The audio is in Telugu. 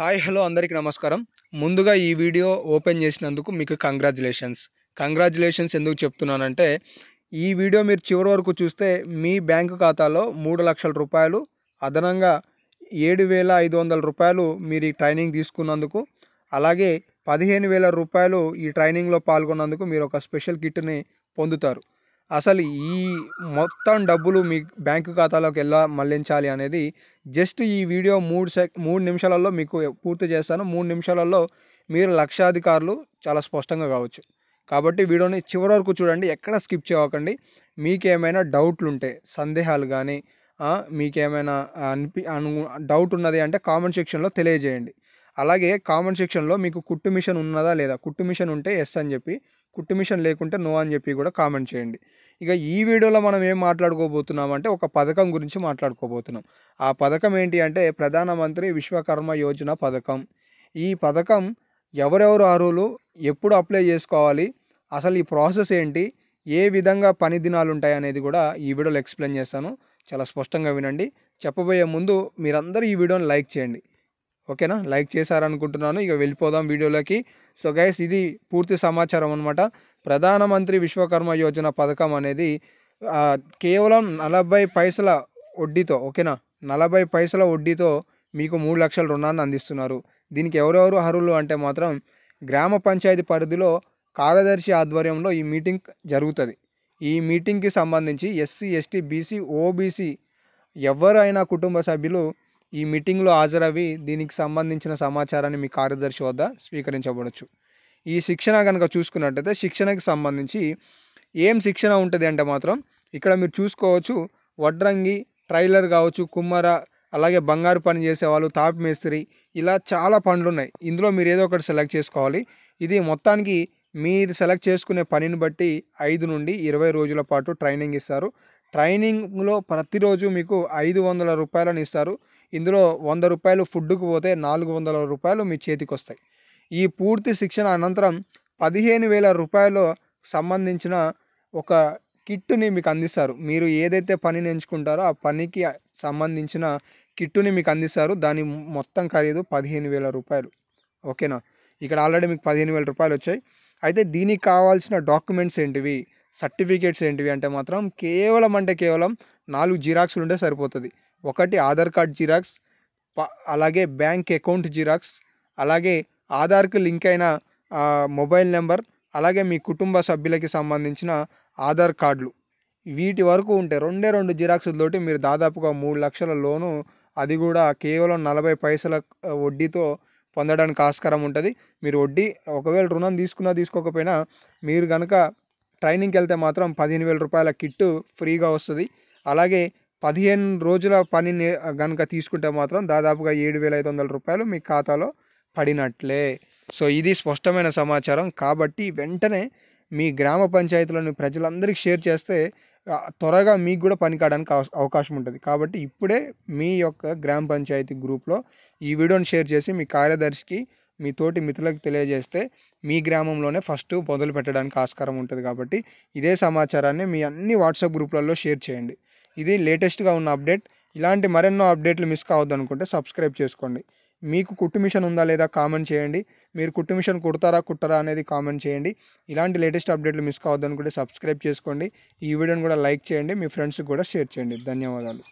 హాయ్ హలో అందరికీ నమస్కారం ముందుగా ఈ వీడియో ఓపెన్ చేసినందుకు మీకు కంగ్రాచులేషన్స్ కంగ్రాచులేషన్స్ ఎందుకు చెప్తున్నానంటే ఈ వీడియో మీరు చివరి వరకు చూస్తే మీ బ్యాంకు ఖాతాలో మూడు లక్షల రూపాయలు అదనంగా ఏడు వేల ఐదు వందల రూపాయలు మీరు ఈ ట్రైనింగ్ తీసుకున్నందుకు అలాగే పదిహేను వేల రూపాయలు ఈ ట్రైనింగ్లో పాల్గొన్నందుకు మీరు ఒక స్పెషల్ కిట్ని పొందుతారు అసలు ఈ మొత్తం డబ్బులు మీ బ్యాంకు ఖాతాలోకి ఎలా మళ్లించాలి అనేది జస్ట్ ఈ వీడియో మూడు సెక్ మూడు నిమిషాలలో మీకు పూర్తి చేస్తాను మూడు నిమిషాలలో మీరు లక్షాధికారులు చాలా స్పష్టంగా కావచ్చు కాబట్టి వీడియోని చివరి వరకు చూడండి ఎక్కడ స్కిప్ చేయకండి మీకేమైనా డౌట్లు ఉంటే సందేహాలు కానీ మీకేమైనా అనిపి అను డౌట్ ఉన్నది అంటే కామెంట్ సెక్షన్లో తెలియజేయండి అలాగే కామెంట్ సెక్షన్లో మీకు కుట్టు మిషన్ ఉన్నదా లేదా కుట్టు మిషన్ ఉంటే ఎస్ అని చెప్పి కుట్టు మిషన్ లేకుంటే నో అని చెప్పి కూడా కామెంట్ చేయండి ఇక ఈ వీడియోలో మనం ఏం మాట్లాడుకోబోతున్నాం అంటే ఒక పథకం గురించి మాట్లాడుకోబోతున్నాం ఆ పథకం ఏంటి అంటే ప్రధానమంత్రి విశ్వకర్మ యోజన పథకం ఈ పథకం ఎవరెవరు అర్హులు ఎప్పుడు అప్లై చేసుకోవాలి అసలు ఈ ప్రాసెస్ ఏంటి ఏ విధంగా పని దినాలు ఉంటాయి అనేది కూడా ఈ వీడియోలో ఎక్స్ప్లెయిన్ చేస్తాను చాలా స్పష్టంగా వినండి చెప్పబోయే ముందు మీరందరూ ఈ వీడియోని లైక్ చేయండి ఓకేనా లైక్ చేశారనుకుంటున్నాను ఇక వెళ్ళిపోదాం వీడియోలోకి సో గైస్ ఇది పూర్తి సమాచారం అనమాట ప్రధానమంత్రి విశ్వకర్మ యోజన పథకం అనేది కేవలం నలభై పైసల వడ్డీతో ఓకేనా నలభై పైసల వడ్డీతో మీకు మూడు లక్షల రుణాన్ని అందిస్తున్నారు దీనికి ఎవరెవరు అర్హులు అంటే మాత్రం గ్రామ పంచాయతీ పరిధిలో కార్యదర్శి ఆధ్వర్యంలో ఈ మీటింగ్ జరుగుతుంది ఈ మీటింగ్కి సంబంధించి ఎస్సీ ఎస్టీ బీసీ ఓబీసీ ఎవరైనా కుటుంబ సభ్యులు ఈ మీటింగ్లో హాజరవి దీనికి సంబంధించిన సమాచారాన్ని మీ కార్యదర్శి వద్ద స్వీకరించబడవచ్చు ఈ శిక్షణ కనుక చూసుకున్నట్టయితే శిక్షణకి సంబంధించి ఏం శిక్షణ ఉంటుంది అంటే మాత్రం ఇక్కడ మీరు చూసుకోవచ్చు వడ్రంగి ట్రైలర్ కావచ్చు కుమ్మర అలాగే బంగారు పని చేసేవాళ్ళు తాపి మేస్త్రి ఇలా చాలా పనులు ఉన్నాయి ఇందులో మీరు ఏదో ఒకటి సెలెక్ట్ చేసుకోవాలి ఇది మొత్తానికి మీరు సెలెక్ట్ చేసుకునే పనిని బట్టి ఐదు నుండి ఇరవై రోజుల పాటు ట్రైనింగ్ ఇస్తారు ట్రైనింగ్లో ప్రతిరోజు మీకు ఐదు వందల రూపాయలను ఇస్తారు ఇందులో వంద రూపాయలు ఫుడ్కు పోతే నాలుగు వందల రూపాయలు మీ చేతికి వస్తాయి ఈ పూర్తి శిక్షణ అనంతరం పదిహేను వేల రూపాయలు సంబంధించిన ఒక కిట్టుని మీకు అందిస్తారు మీరు ఏదైతే పనిని ఎంచుకుంటారో ఆ పనికి సంబంధించిన కిట్టుని మీకు అందిస్తారు దాని మొత్తం ఖరీదు పదిహేను వేల రూపాయలు ఓకేనా ఇక్కడ ఆల్రెడీ మీకు పదిహేను వేల రూపాయలు వచ్చాయి అయితే దీనికి కావాల్సిన డాక్యుమెంట్స్ ఏంటివి సర్టిఫికేట్స్ ఏంటివి అంటే మాత్రం కేవలం అంటే కేవలం నాలుగు జిరాక్స్లు ఉంటే సరిపోతుంది ఒకటి ఆధార్ కార్డ్ జిరాక్స్ అలాగే బ్యాంక్ అకౌంట్ జిరాక్స్ అలాగే ఆధార్కి లింక్ అయిన మొబైల్ నెంబర్ అలాగే మీ కుటుంబ సభ్యులకి సంబంధించిన ఆధార్ కార్డులు వీటి వరకు ఉంటే రెండే రెండు జిరాక్స్తోటి మీరు దాదాపుగా మూడు లక్షల లోను అది కూడా కేవలం నలభై పైసల వడ్డీతో పొందడానికి ఆస్కారం ఉంటుంది మీరు వడ్డీ ఒకవేళ రుణం తీసుకున్నా తీసుకోకపోయినా మీరు కనుక ట్రైనింగ్కి వెళ్తే మాత్రం పదిహేను వేల రూపాయల కిట్టు ఫ్రీగా వస్తుంది అలాగే పదిహేను రోజుల పనిని కనుక తీసుకుంటే మాత్రం దాదాపుగా ఏడు వేల ఐదు వందల రూపాయలు మీ ఖాతాలో పడినట్లే సో ఇది స్పష్టమైన సమాచారం కాబట్టి వెంటనే మీ గ్రామ పంచాయతీలోని ప్రజలందరికీ షేర్ చేస్తే త్వరగా మీకు కూడా పనికాడడానికి అవకాశం ఉంటుంది కాబట్టి ఇప్పుడే మీ యొక్క గ్రామ పంచాయతీ గ్రూప్లో ఈ వీడియోని షేర్ చేసి మీ కార్యదర్శికి మీ తోటి మిత్రులకు తెలియజేస్తే మీ గ్రామంలోనే ఫస్ట్ మొదలు పెట్టడానికి ఆస్కారం ఉంటుంది కాబట్టి ఇదే సమాచారాన్ని మీ అన్ని వాట్సాప్ గ్రూప్లలో షేర్ చేయండి ఇది లేటెస్ట్గా ఉన్న అప్డేట్ ఇలాంటి మరెన్నో అప్డేట్లు మిస్ కావద్దు అనుకుంటే సబ్స్క్రైబ్ చేసుకోండి మీకు కుట్టు మిషన్ ఉందా లేదా కామెంట్ చేయండి మీరు కుట్టు మిషన్ కుడతారా కుట్టరా అనేది కామెంట్ చేయండి ఇలాంటి లేటెస్ట్ అప్డేట్లు మిస్ కావద్దు అనుకుంటే సబ్స్క్రైబ్ చేసుకోండి ఈ వీడియోని కూడా లైక్ చేయండి మీ ఫ్రెండ్స్కి కూడా షేర్ చేయండి ధన్యవాదాలు